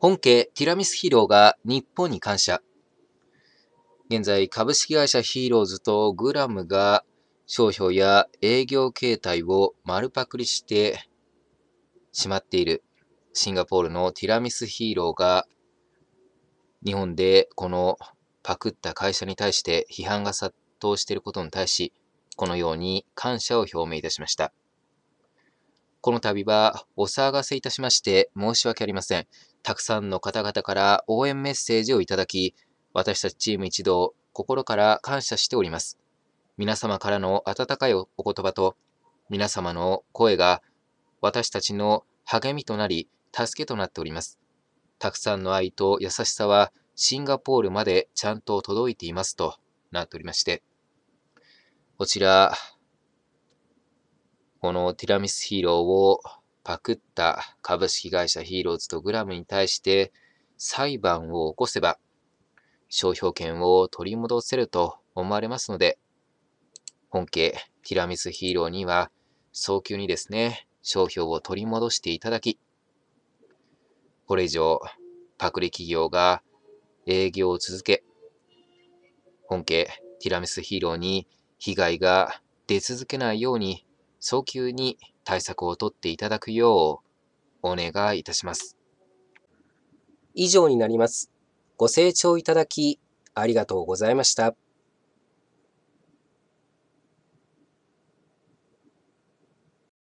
本家ティラミスヒーローが日本に感謝。現在、株式会社ヒーローズとグラムが商標や営業形態を丸パクリしてしまっている。シンガポールのティラミスヒーローが日本でこのパクった会社に対して批判が殺到していることに対し、このように感謝を表明いたしました。この度はお騒がせいたしまして申し訳ありません。たくさんの方々から応援メッセージをいただき、私たちチーム一同、心から感謝しております。皆様からの温かいお言葉と、皆様の声が私たちの励みとなり、助けとなっております。たくさんの愛と優しさは、シンガポールまでちゃんと届いていますとなっておりまして、こちら、このティラミスヒーローをパクった株式会社ヒーローズとグラムに対して裁判を起こせば商標権を取り戻せると思われますので、本家ティラミスヒーローには早急にですね、商標を取り戻していただき、これ以上パクリ企業が営業を続け、本家ティラミスヒーローに被害が出続けないように早急に対策をとっていただくようお願いいたします。以上になります。ご清聴いただきありがとうございました。